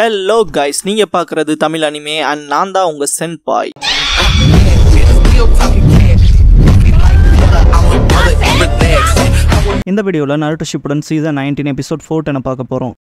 hello guys நீங்க பாக்குறது Tamil anime and நான் தான் உங்க சென்ட் பாய் இந்த வீடியோவில் Naruto Shippuden season nineteen episode நான் பார்க்க போகிறோம்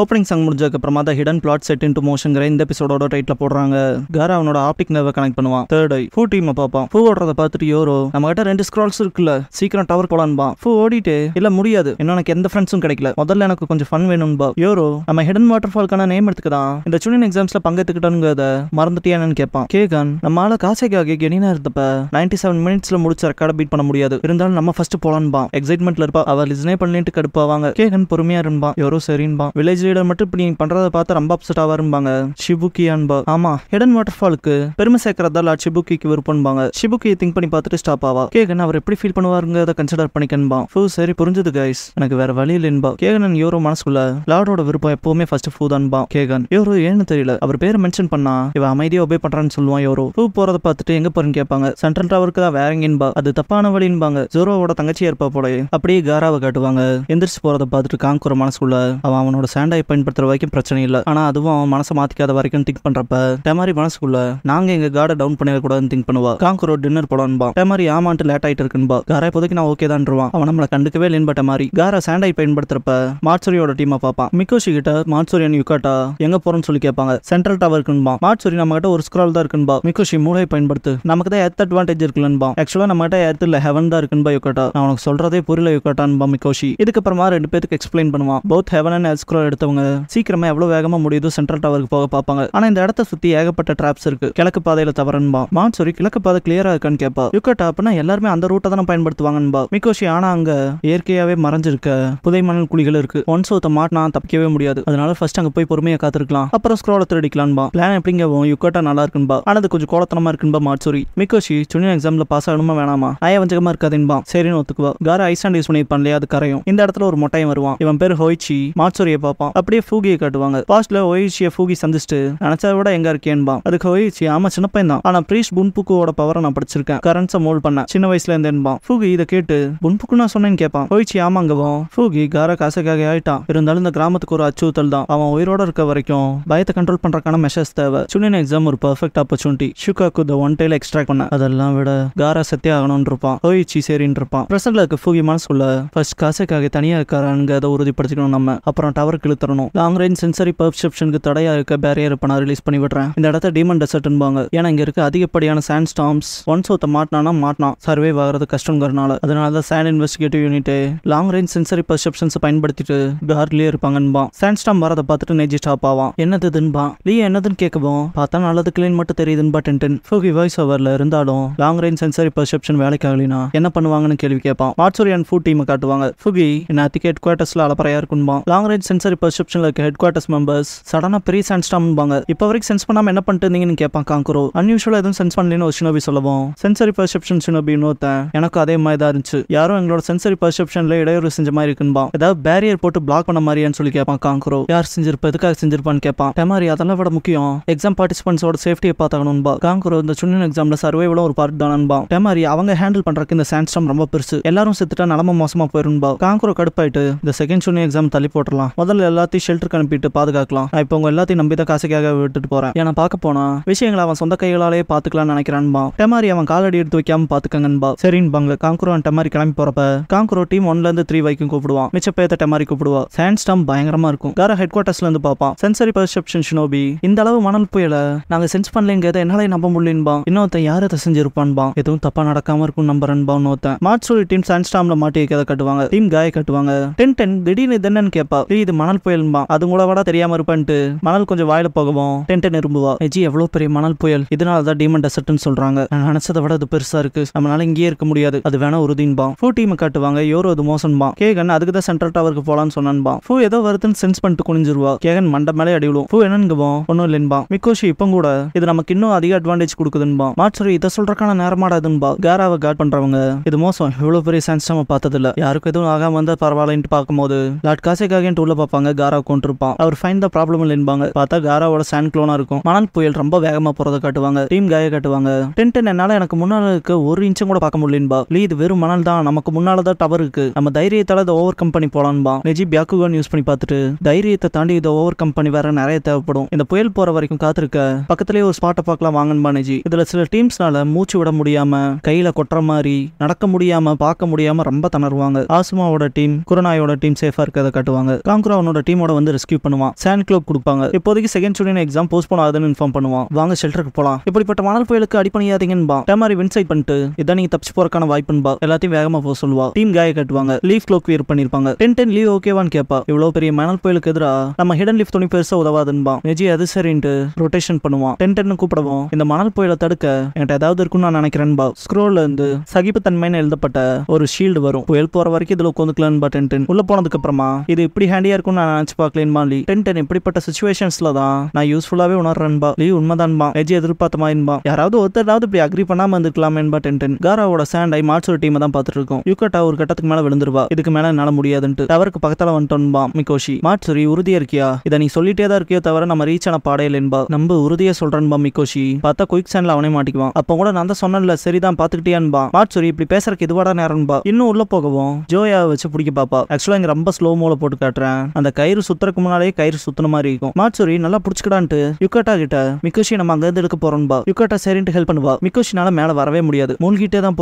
ஓப்பனிங் சாங் அப்புறம் தான் ஹிடன் பிளாட் செட் இன்டு மோஷன்கிற இந்த எபிசோடோட டைட்டில் போடுறாங்க கார அவனோட ஆப்டிக் நர்வை கனெக்ட் பண்ணுவான் தேர்ட் ஐ ஃபூ டீமை பார்ப்பான் ஃபூ ஓடுறத பார்த்துட்டு யோரோ நம்ம கிட்ட ரெண்டு ஸ்க்ரால்ஸ் இருக்குல்ல சீக்கிரம் டவர் போலான்பா ஃபூ ஓடிட்டு இல்ல முடியாது என்ன எனக்கு எந்த ஃப்ரெண்ட்ஸும் கிடைக்கல முதல்ல எனக்கு கொஞ்சம் ஃபன் வேணும்பா யோரோ நம்ம ஹிடன் வாட்டர் ஃபால்க்கான நேம் எடுத்துக்கலாம் இந்த சுனின் எக்ஸாம்ஸ்ல பங்கெடுத்துக்கிட்டோங்கிறத மறந்துட்டியானு கேட்பான் கேகன் நம்ம காசைக்காக கெனினா இருந்தப்ப நைன்டி செவன் மினிட்ஸ்ல முடிச்ச ரெக்கார்டை பீட் பண்ண முடியாது இருந்தாலும் நம்ம ஃபர்ஸ்ட் போலான்பா எக்ஸைட்மெண்ட்ல இருப்பா அவர் லிசனே பண்ணிட்டு கடுப்பாவாங்க கேகன் பொறுமையா இருப்பான் யோரோ சரின்பா வில்லேஜ் லீடர் மட்டும் இப்படி நீங்க பண்றத பார்த்தா ரொம்ப அப்செட் ஆவாரும்பாங்க ஷிபுக்கி அன்பா ஆமா ஹிடன் வாட்டர் ஃபாலுக்கு பெருமை சேர்க்கறதால ஷிபுக்கிக்கு விருப்பம்பாங்க ஷிபுக்கியை திங்க் பண்ணி பார்த்துட்டு ஸ்டாப் ஆவா கேகன் அவர் எப்படி ஃபீல் பண்ணுவாருங்க அதை கன்சிடர் பண்ணிக்கன்பா ஃபூ சரி புரிஞ்சது கைஸ் எனக்கு வேற வழி இல்லைன்பா கேகன் யோரோ மனசுக்குள்ள லார்டோட விருப்பம் எப்பவுமே ஃபர்ஸ்ட் ஃபூ தான்பா கேகன் யோரோ ஏன்னு தெரியல அவர் பேர் மென்ஷன் பண்ணா இவ அமைதியா ஒபே பண்றான்னு சொல்லுவான் யோரோ ஃபூ போறத பார்த்துட்டு எங்க போறேன்னு கேட்பாங்க சென்ட்ரல் டவருக்கு தான் வேற எங்கன்பா அது தப்பான வழின்பாங்க ஜோரோவோட தங்கச்சியா இருப்பா போல அப்படியே காராவை காட்டுவாங்க எந்திரிச்சு போறத பார்த்துட்டு காங்குற மனசுக்குள்ள அவன் அவனோட சாண்டை முறையாக பயன்படுத்துற வரைக்கும் பிரச்சனை இல்லை ஆனா அதுவும் அவன் மனசை மாத்திக்காத வரைக்கும் திங்க் பண்றப்ப டெமாரி மனசுக்குள்ள நாங்க எங்க கார்டை டவுன் பண்ணிடக்கூடாதுன்னு திங்க் பண்ணுவா காங்கரோ டின்னர் போடான்பா டெமாரி ஆமாண்டு லேட் ஆகிட்டு இருக்குன்பா கார இப்போதைக்கு நான் ஓகே தான்ருவான் அவன் நம்மளை கண்டுக்கவே இல்லைன்னு பட்ட மாதிரி கார சாண்டாய் பயன்படுத்துறப்ப மாட்சூரியோட டீம் பார்ப்பான் மிக்கோஷி கிட்ட மாட்சூரியன் யுகாட்டா எங்க போறோம்னு சொல்லி கேட்பாங்க சென்ட்ரல் டவர் இருக்குன்பா மாட்சூரி நம்ம கிட்ட ஒரு ஸ்க்ரால் தான் இருக்குன்பா மிக்கோஷி மூளை பயன்படுத்து நமக்கு தான் எத்த அட்வான்டேஜ் இருக்குல்லன்பா ஆக்சுவலா நம்ம கிட்ட எர்த் இல்ல ஹெவன் தான் இருக்குன்பா யுகாட்டா நான் உனக்கு சொல்றதே புரியல யுகாட்டான்பா மிக்கோஷி இதுக்கப்புறமா ரெண்டு பேருக்கு எக்ஸ்பிளைன் பண்ணுவான் போத் ஹெவன் அண்ட் எர்த் எடுத்த அவங்க சீக்கிரமா எவ்வளவு வேகமா முடியுதோ சென்ட்ரல் டவருக்கு போக பார்ப்பாங்க ஆனா இந்த இடத்த சுத்தி ஏகப்பட்ட டிராப்ஸ் இருக்கு கிழக்கு பாதையில தவறன்பா சொரி கிழக்கு பாதை கிளியரா இருக்கான்னு கேப்பா யுக்க டாப்னா எல்லாருமே அந்த ரூட்டை தான் பயன்படுத்துவாங்கன்பா மிக்கோஷி ஆனா அங்க இயற்கையாவே மறைஞ்சிருக்க புதை மணல் குழிகள் இருக்கு ஒன்ஸ் சோத்த மாட்டினா தப்பிக்கவே முடியாது அதனால ஃபர்ஸ்ட் அங்க போய் பொறுமையா காத்திருக்கலாம் அப்புறம் ஸ்க்ரோல திருடிக்கலாம்பா பிளான் எப்படிங்க யுக்கோட்டா நல்லா இருக்குன்பா ஆனா அது கொஞ்சம் கோலத்தனமா இருக்குன்பா சொரி மிக்கோஷி சுனியன் எக்ஸாம்ல பாஸ் ஆகணுமா வேணாமா வஞ்சகமா இருக்காதுன்பா சரின்னு ஒத்துக்குவா கார ஆண்ட் யூஸ் பண்ணியிருப்பான் இல்லையா அது கரையும் இந்த இடத்துல ஒரு மொட்டையும் வருவான் இவன் பேர் ஹோய்ச்சி மாட்சூரியை பார்ப்பான் அப்படியே ஃபூகியை காட்டுவாங்க பாஸ்ட்ல ஒயிஷிய ஃபூகி சந்திச்சுட்டு நினைச்சா விட எங்க இருக்கேன்பா அதுக்கு ஒயிஷி ஆமா சின்ன பையன் தான் ஆனா பிரீஷ் புன்புக்குவோட பவரை நான் படிச்சிருக்கேன் கரண்ட்ஸ் மோல் பண்ண சின்ன வயசுல இருந்தேன்பா ஃபூகி இதை கேட்டு புன்புக்கு நான் சொன்னேன்னு கேட்பான் ஒயிச்சி ஆமாங்கவோ ஃபூகி கார காசுக்காக ஆயிட்டான் இருந்தாலும் இந்த கிராமத்துக்கு ஒரு அச்சுறுத்தல் தான் அவன் உயிரோட இருக்க வரைக்கும் பயத்தை கண்ட்ரோல் பண்றதுக்கான மெஷர்ஸ் தேவை சுனின் எக்ஸாம் ஒரு பர்ஃபெக்ட் ஆப்பர்ச்சுனிட்டி ஷுகாக்கு இந்த ஒன் டைல எக்ஸ்ட்ராக்ட் பண்ண அதெல்லாம் விட காரா சத்தியா ஆகணும்னு இருப்பான் ஒயிச்சி சரின்னு இருப்பான் பிரசன்ட்ல இருக்க ஃபூகி மனசுக்குள்ள ஃபர்ஸ்ட் காசுக்காக தனியா இருக்காரானுங்க அதை உறுதிப்படுத்திக்கணும் நம்ம அப்புறம் டவர் தரணும் லாங் ரேஞ்ச் சென்சரி பர்செப்ஷனுக்கு தடையா இருக்க பேரியர் இப்போ நான் ரிலீஸ் பண்ணி விடுறேன் இந்த இடத்த டீமன் டெசர்ட்ன்பாங்க ஏன்னா இங்க இருக்க அதிகப்படியான சேண்ட் ஸ்டாம்ஸ் ஒன்ஸ் ஒருத்த மாட்டினா மாட்டினா சர்வே ஆகிறது கஷ்டங்கிறனால அதனால தான் sand investigative unit long range sensory perceptions பயன்படுத்திட்டு கார்ட்லயே இருப்பாங்கன்பா சேண்ட் ஸ்டாம் வரதை பார்த்துட்டு நெஜி ஸ்டாப் ஆவான் என்னதுன்பா லீ என்னதுன்னு கேட்கவும் பார்த்தா நல்லது கிளீன் மட்டும் தெரியுதுன்பா டென்டன் ஃபுகி வாய்ஸ் ஓவர்ல இருந்தாலும் லாங் ரேஞ்ச் சென்சரி பர்செப்ஷன் வேலைக்கு ஆகலினா என்ன பண்ணுவாங்கன்னு கேள்வி கேட்பான் மாட்சூரி அண்ட் ஃபுட் டீம் காட்டுவாங்க ஃபுகி என்ன அத்திக்கு ஹெட் குவார்டர்ஸ்ல அலப்பறையா இருக்கும்பா லாங் ரேஞ்ச் சென்சரி ரிசப்ஷன்ல இருக்க ஹெட் குவார்டர்ஸ் மெம்பர்ஸ் சடனா பெரிய சண்ட் ஸ்டாம்பாங்க இப்போ வரைக்கும் சென்ஸ் பண்ணாம என்ன பண்ணிட்டு இருந்தீங்கன்னு கேட்பான் காங்குரோ அன்யூஷுவலா எதுவும் சென்ஸ் பண்ணலன்னு ஒரு சினோபி சொல்லுவோம் சென்சரி பெர்செப்ஷன் சினோபி இன்னொருத்தன் எனக்கு அதே மாதிரி தான் இருந்துச்சு யாரும் எங்களோட சென்சரி பெர்செப்ஷன்ல இடையூறு செஞ்ச மாதிரி இருக்குன்பா ஏதாவது பேரியர் போட்டு பிளாக் பண்ண மாதிரியான்னு சொல்லி கேட்பான் காங்குரோ யார் செஞ்சிருப்பா எதுக்காக செஞ்சிருப்பான்னு கேட்பான் டெமாரி அதெல்லாம் விட முக்கியம் எக்ஸாம் பார்ட்டிசிபென்ட்ஸோட சேஃப்டியை பார்த்தாகணும்பா காங்குரோ இந்த சுன்னின் எக்ஸாம்ல சர்வைவலும் ஒரு பார்ட் தானன்பா டெமாரி அவங்க ஹேண்டில் பண்றதுக்கு இந்த சாண்ட்ஸ்டாம் ரொம்ப பெருசு எல்லாரும் செத்துட்டா நிலம மோசமா போயிருன்பா காங்குரோ கடுப்பாயிட்டு இந்த செகண்ட் சுன்னி எக்ஸாம் தள்ளி போட்டுலாம் முதல்ல எல்லாத்தையும் ஷெல்டருக்கு அனுப்பிட்டு பாதுகாக்கலாம் நான் இப்ப உங்க எல்லாத்தையும் நம்பி தான் காசுக்காக விட்டுட்டு போறேன் ஏன்னா பாக்க போனா விஷயங்களை அவன் சொந்த கைகளாலே பாத்துக்கலாம் நினைக்கிறான்பா டெமாரி அவன் காலடி எடுத்து வைக்காம பாத்துக்கங்கன்பா பாங்க காங்குரோ அண்ட் டெமாரி கிளம்பி போறப்ப காங்குரோ டீம் ஒன்ல இருந்து த்ரீ வரைக்கும் கூப்பிடுவான் மிச்ச பேத்த டெமாரி கூப்பிடுவா சேண்ட் ஸ்டம் பயங்கரமா இருக்கும் கார ஹெட் குவார்டர்ஸ்ல இருந்து பாப்பான் சென்சரி பர்செப்ஷன் ஷினோபி இந்த அளவு மணல் புயல நாங்க சென்ஸ் பண்ணலங்க என்னால நம்ப முடியலன்பான் இன்னொருத்தன் யார அதை செஞ்சிருப்பான்பா எதுவும் தப்பா நடக்காம இருக்கும் நம்பரன்பா இன்னொருத்தன் மாட்சூரி டீம் சேண்ட் ஸ்டாம்ல மாட்டி கதை கட்டுவாங்க டீம் காய கட்டுவாங்க டென் டென் திடீர்னு தென்னன் கேப்பா இது மணல் புயல் புயல்பா அது கூட விட தெரியாம இருப்பான்ட்டு மணல் கொஞ்சம் வாயில போகவும் டென்ட் நிரும்புவா எஜி எவ்வளவு பெரிய மணல் புயல் இதனால தான் டீமன் டெசர்ட்னு சொல்றாங்க நான் நினைச்சதை விட அது பெருசா இருக்கு நம்மளால இங்கேயே இருக்க முடியாது அது வேணா உறுதின்பா ஃபூ டீம் காட்டுவாங்க யோரோ அது மோசன்பா கேகன் அதுக்கு தான் சென்ட்ரல் டவருக்கு போலான்னு சொன்னான்பா ஃபூ ஏதோ வருதுன்னு சென்ஸ் பண்ணிட்டு குனிஞ்சிருவா கேகன் மண்ட மேலே அடிவிடும் ஃபூ என்னங்குவோம் ஒன்னும் இல்லைன்பா மிக்கோஷி இப்போ கூட இது நமக்கு இன்னும் அதிக அட்வான்டேஜ் கொடுக்குதுன்பா மாச்சரி இதை சொல்றக்கான நேரமாடாதுன்பா கேராவை கார்ட் பண்றவங்க இது மோசம் இவ்வளவு பெரிய சான்ஸ் நம்ம பார்த்ததில்ல யாருக்கும் எதுவும் ஆகாம வந்தா பரவாயில்லன்ட்டு பார்க்கும்போது லாட் காசைக்காக உள்ள பார்ப்பாங்க காரா கொண்டிருப்பான் அவர் ஃபைன் த ப்ராப்ளம் என்பாங்க பார்த்தா காராவோட சாண்ட் க்ளோனா இருக்கும் மணல் புயல் ரொம்ப வேகமா போறத காட்டுவாங்க டீம் காய காட்டுவாங்க டென் என்னால எனக்கு முன்னால இருக்க ஒரு இன்ச்சும் கூட பார்க்க முடியலன்பா லீ இது வெறும் மணல் தான் நமக்கு முன்னாலதான் டவர் இருக்கு நம்ம தைரியத்தால இதை ஓவர் கம் பண்ணி போலான்பா நெஜி பியாக்குகான் யூஸ் பண்ணி பார்த்துட்டு தைரியத்தை தாண்டி இதை ஓவர் கம் பண்ணி வேற நிறைய தேவைப்படும் இந்த புயல் போற வரைக்கும் காத்திருக்க பக்கத்துலயே ஒரு ஸ்பாட்டை பார்க்கலாம் வாங்கன்பா நெஜி இதுல சில டீம்ஸ்னால மூச்சு விட முடியாம கையில கொட்டுற மாதிரி நடக்க முடியாம பார்க்க முடியாம ரொம்ப தணர்வாங்க ஆசுமாவோட டீம் குரநாயோட டீம் சேஃபா இருக்கிறத காட்டுவாங்க காங்குராவனோட டீமோட வந்து ரெஸ்கியூ பண்ணுவான் சேண்ட் கிளப் கொடுப்பாங்க இப்போதைக்கு செகண்ட் யூனியன் எக்ஸாம் போஸ்ட் ஆகுதுன்னு இன்ஃபார்ம் பண்ணுவான் வாங்க ஷெல்டருக்கு போலாம் இப்படிப்பட்ட மணல் புயலுக்கு அடிப்பணியாதீங்கன்பா டேமாரி வின்சைட் பண்ணிட்டு இதான் நீங்க தப்பிச்சு போறக்கான பா எல்லாத்தையும் வேகமா போக சொல்லுவா டீம் காய கட்டுவாங்க லீவ் கிளோக் வியர் பண்ணிருப்பாங்க டென் டென் லீவ் ஓகேவான்னு கேப்பா இவ்வளவு பெரிய மணல் புயலுக்கு எதிராக நம்ம ஹிடன் லீஃப் துணி பெருசா உதவாதுன்பா நிஜி அது சரின்ட்டு ரொட்டேஷன் பண்ணுவான் டென் டென் கூப்பிடவும் இந்த மணல் புயலை தடுக்க என்கிட்ட ஏதாவது இருக்கும்னு நான் நினைக்கிறேன் ஸ்க்ரோல்ல இருந்து சகிப்பு தன்மைன்னு எழுதப்பட்ட ஒரு ஷீல்டு வரும் புயல் போற வரைக்கும் இதுல உட்காந்துக்கலாம் பா டென் டென் உள்ள போனதுக்கு அப்புறமா இது இப்படி ஹேண்டியா இருக்கும்னு நான் மேட்ச் பார்க்கலன்பா லீ டென் டென் இப்படிப்பட்ட சுச்சுவேஷன்ஸ்ல தான் நான் யூஸ்ஃபுல்லாவே உணர்றேன்பா லீ உண்மைதான்பா எஜி எதிர்பார்த்தமா என்பா யாராவது ஒருத்தராவது இப்படி அக்ரி பண்ணாம இருந்திருக்கலாம் என்பா டென் டென் காராவோட சேண்ட் ஐ மாட்சோட டீம் தான் பார்த்துட்டு இருக்கோம் யுக்கட்டா ஒரு கட்டத்துக்கு மேல விழுந்துருவா இதுக்கு மேல என்னால முடியாதுன்ட்டு டவருக்கு பக்கத்துல வந்துட்டோன்பா மிகோஷி மாட்சுரி உறுதியா இருக்கியா இதை நீ சொல்லிட்டே தான் இருக்கியோ தவிர நம்ம ரீச் ஆன பாடையில் என்பா நம்ம உறுதியா சொல்றேன்பா மிகோஷி பார்த்தா குயிக் சாண்ட்ல அவனே மாட்டிக்குவான் அப்போ கூட நான் தான் சொன்னல சரிதான் பாத்துக்கிட்டேன்பா மாட்சுரி இப்படி பேசுறதுக்கு இதுவாடா நேரம்பா இன்னும் உள்ள போகவும் ஜோயாவை வச்சு பிடிக்க பாப்பா ஆக்சுவலா இங்க ரொம்ப ஸ்லோ மோல போட்டு காட்டுறேன் அந்த கை கயிறு சுத்துறக்கு முன்னாலே கயிறு சுத்தின மாதிரி இருக்கும் மாச்சூரி நல்லா புடிச்சுக்கடான்ட்டு யுக்கட்டா கிட்ட மிக்கோஷி நம்ம அங்க இருந்து எடுக்க போறோம்பா யுக்கட்டா சரின்ட்டு ஹெல்ப் பண்ணுவா மிக்கோஷினால மேல வரவே முடியாது மூழ்கிட்டே தான்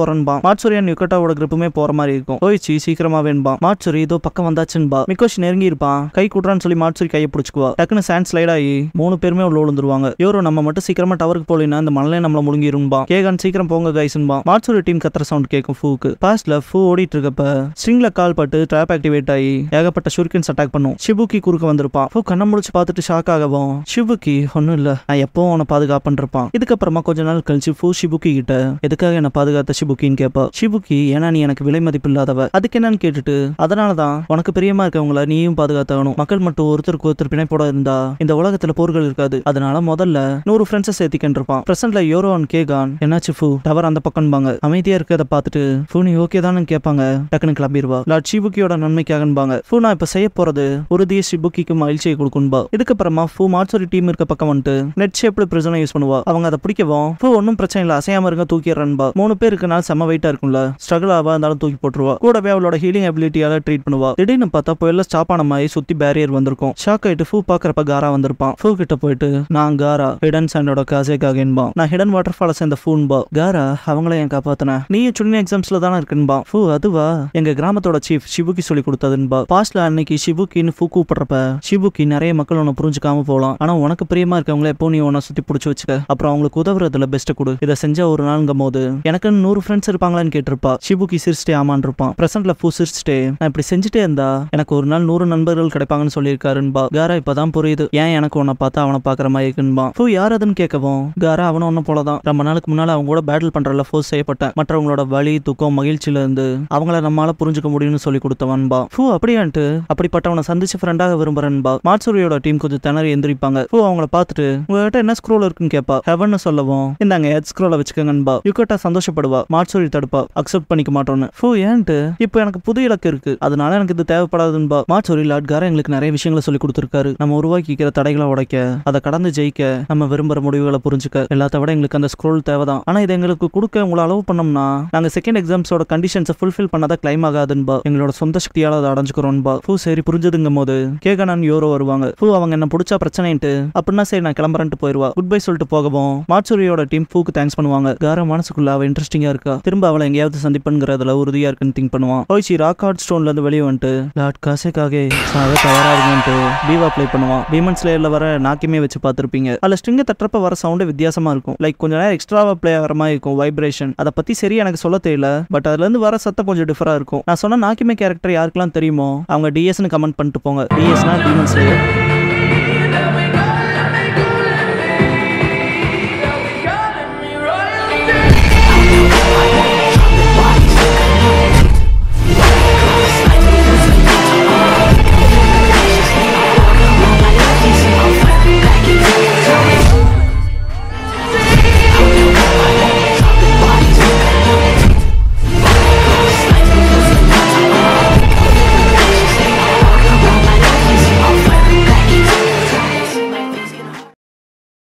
மாச்சூரி அண்ட் யுக்கட்டாவோட கிருப்புமே போற மாதிரி இருக்கும் ஓய்ச்சி சீக்கிரமா வேணும்பா மாச்சூரி இதோ பக்கம் வந்தாச்சுன்பா மிக்கோஷி நெருங்கி இருப்பான் கை கூட்டுறான்னு சொல்லி மாச்சூரி கையை பிடிச்சிக்குவா டக்குன்னு சான்ஸ் ஸ்லைட் ஆகி மூணு பேருமே உள்ள விழுந்துருவாங்க யோரோ நம்ம மட்டும் சீக்கிரமா டவருக்கு போலினா அந்த மலையில நம்மள முழுங்கிரும்பா கேகான் சீக்கிரம் போங்க கைஸ்ன்பா மாச்சூரி டீம் கத்துற சவுண்ட் கேட்கும் ஃபூக்கு பாஸ்ட்ல ஃபூ ஓடிட்டு இருக்கப்ப ஸ்ட்ரிங்ல கால் பட்டு ட்ராப் ஆக்டிவேட் ஆகி ஏகப்பட்ட ஷுரிக்கன்ஸ் அட்டாக் பண்ணும் சிவுக்கு குறுக்க வந்திருப்பான் ஸோ கண்ணை முடிச்சு பார்த்துட்டு ஷாக் ஆகவும் சிவுக்கு ஒன்றும் இல்லை நான் எப்பவும் உன்னை பாதுகாப்புன்னு இருப்பான் இதுக்கப்புறமா கொஞ்ச நாள் கழிச்சு ஃபூ சிவுக்கு கிட்ட எதுக்காக என்ன பாதுகாத்த ஷிபுக்கின்னு கேட்பா சிவுக்கு ஏன்னா நீ எனக்கு விலை மதிப்பு இல்லாதவ அதுக்கு என்னன்னு கேட்டுட்டு அதனாலதான் உனக்கு பிரியமா இருக்கவங்கள நீயும் பாதுகாத்தாகணும் மக்கள் மட்டும் ஒருத்தருக்கு ஒருத்தர் பிணைப்போட இருந்தா இந்த உலகத்துல போர்கள் இருக்காது அதனால முதல்ல நூறு ஃப்ரெண்ட்ஸை சேர்த்திக்கிட்டு இருப்பான் பிரசன்ட்ல யோரோன் கேகான் என்னாச்சு ஃபூ டவர் அந்த பக்கம்பாங்க அமைதியா இருக்கிறத பார்த்துட்டு ஃபு நீ ஓகே தானு கேட்பாங்க டக்குனு கிளம்பிடுவா லாட் ஷிபுக்கியோட நன்மைக்காகன்பாங்க ஃபு நான் இப்ப செய்ய போறது உறுதியை சிபுக்கிக்கு மகிழ்ச்சியை கொடுக்கும்பா இதுக்கப்புறமா ஃபூ மாட்சூரி டீம் இருக்க பக்கம் வந்துட்டு நெட் ஷேப்ல பிரிசனை யூஸ் பண்ணுவா அவங்க அதை பிடிக்கவும் ஃபூ ஒன்றும் பிரச்சனை இல்லை அசையாம இருங்க தூக்கிடுறன்பா மூணு பேர் இருக்கனால செம வெயிட்டா இருக்கும்ல ஸ்ட்ரகிள் ஆவா இருந்தாலும் தூக்கி போட்டுருவா கூடவே அவளோட ஹீலிங் அபிலிட்டியால ட்ரீட் பண்ணுவா திடீர்னு பார்த்தா புயல்ல ஸ்டாப் ஆன மாதிரி சுத்தி பேரியர் வந்திருக்கும் ஷாக் ஆயிட்டு ஃபூ பாக்குறப்ப காரா வந்திருப்பான் ஃபூ கிட்ட போயிட்டு நான் காரா ஹிடன் சாண்டோட காசேக்காக என்பா நான் ஹிடன் வாட்டர் ஃபால்ஸ் இந்த ஃபூன்பா காரா அவங்கள என் காப்பாத்தின நீயும் சுனின் எக்ஸாம்ஸ்ல தானே இருக்குன்பா ஃபூ அதுவா எங்க கிராமத்தோட சீஃப் சிபுக்கி சொல்லி கொடுத்ததுன்பா பாஸ்ட்ல அன்னைக்கு சிபுக்கின்னு ஃபூ கூப்பிடுறப்ப ஷிபுக்கு நிறைய மக்கள் உன்னை புரிஞ்சுக்காம போகலாம் ஆனா உனக்கு பிரியமா இருக்கவங்களே எப்போ நீ உன்னை சுத்தி பிடிச்சி வச்சுக்க அப்புறம் அவங்களுக்கு உதவுறதுல பெஸ்ட் கொடு இதை செஞ்ச ஒரு நாளுங்கும் போது எனக்கு நூறு ஃப்ரெண்ட்ஸ் இருப்பாங்களான்னு கேட்டிருப்பா ஷிபுக்கு சிரிச்சிட்டே ஆமான் இருப்பான் பிரசன்ட்ல பூ சிரிச்சிட்டே நான் இப்படி செஞ்சுட்டே இருந்தா எனக்கு ஒரு நாள் நூறு நண்பர்கள் கிடைப்பாங்கன்னு சொல்லியிருக்காருன்பா காரா இப்பதான் புரியுது ஏன் எனக்கு உன்னை பார்த்தா அவனை பாக்குற மாதிரி இருக்குன்பா பூ யார் அதுன்னு கேட்கவும் காரா அவனும் ஒன்னும் போலதான் ரொம்ப நாளுக்கு முன்னால அவங்க கூட பேட்டில் பண்றதுல ஃபோர்ஸ் செய்யப்பட்டேன் மற்றவங்களோட வழி துக்கம் மகிழ்ச்சியில இருந்து அவங்கள நம்மளால புரிஞ்சுக்க முடியும்னு சொல்லி கொடுத்தவன்பா பூ அப்படியான்ட்டு அப்படிப்பட்டவனை சந்திச்சு ஃப்ரெண்டாக விரும்புறேன்பா மாட்சூரியோட டீம் கொஞ்சம் திணறி எந்திரிப்பாங்க ஸோ அவங்கள பார்த்துட்டு உங்ககிட்ட என்ன ஸ்க்ரோல் இருக்குன்னு கேட்பா ஹெவன் சொல்லவும் இந்தாங்க ஹெட் ஸ்க்ரோல வச்சுக்கோங்கன்பா யுகட்டா சந்தோஷப்படுவா மாட்சூரி தடுப்பா அக்செப்ட் பண்ணிக்க மாட்டோம்னு ஃபோ ஏன்ட்டு இப்போ எனக்கு புது இலக்கு இருக்கு அதனால எனக்கு இது தேவைப்படாதுன்பா மாட்சூரி லாட்கார எங்களுக்கு நிறைய விஷயங்களை சொல்லி கொடுத்துருக்காரு நம்ம உருவாக்கிக்கிற தடைகளை உடைக்க அதை கடந்து ஜெயிக்க நம்ம விரும்புற முடிவுகளை புரிஞ்சுக்க எல்லாத்த விட எங்களுக்கு அந்த ஸ்க்ரோல் தேவைதான் ஆனா இது எங்களுக்கு கொடுக்க உங்களை அளவு பண்ணோம்னா நாங்க செகண்ட் எக்ஸாம்ஸோட கண்டிஷன்ஸை ஃபுல்ஃபில் பண்ணாதான் கிளைம் ஆகாதுன்பா எங்களோட சொந்த சக்தியால் அதை அடைஞ்சுக்கிறோம்பா ஃபோ சரி புரிஞ்சதுங்க போது போது கேகனன் யோரோ வருவாங்க பூ அவங்க என்ன பிடிச்சா பிரச்சனைன்ட்டு அப்படின்னா சரி நான் கிளம்புறன்ட்டு போயிருவா குட் பை சொல்லிட்டு போகவும் மாச்சூரியோட டீம் பூக்கு தேங்க்ஸ் பண்ணுவாங்க கார மனசுக்குள்ள அவ இன்ட்ரெஸ்டிங்கா இருக்கா திரும்ப அவளை எங்கேயாவது சந்திப்புங்கிறதுல உறுதியா இருக்குன்னு திங்க் பண்ணுவான் ஓய்ச்சி ராக் ஹார்ட் ஸ்டோன்ல இருந்து வெளியே வந்துட்டு லாட் காசைக்காக சாவே தயாரா இருக்குன்ட்டு பீவா ப்ளே பண்ணுவான் பீமன்ஸ் லேயர்ல வர நாக்கியமே வச்சு பார்த்துருப்பீங்க அதுல ஸ்ட்ரிங்கை தட்டுறப்ப வர சவுண்டு வித்தியாசமா இருக்கும் லைக் கொஞ்ச நேரம் எக்ஸ்ட்ராவா ப்ளே ஆகிற மாதிரி இருக்கும் வைப்ரேஷன் அதை பத்தி சரி எனக்கு சொல்ல தெரியல பட் அதுல இருந்து வர சத்தம் கொஞ்சம் டிஃபரா இருக்கும் நான் சொன்ன நாக்கிமே கேரக்டர் யாருக்கெல்லாம் தெரியுமோ அவங்க டிஎஸ்னு கமெண்ட் பண்ணிட்டு போங்க சொல்லுவாங்க பிஎஸ்னா டீமன் ஸ்லேயர்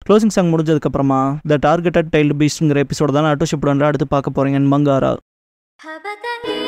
க்ளோசிங் சாங் முடிஞ்சதுக்கப்புறமா த டார்கெட்டட் டைல்டு பீஸ்ட்ங்கிற எபிசோட தான் அட்டோ ஷிப்டன்ல அடுத்து பார்க்க என் மங்காரா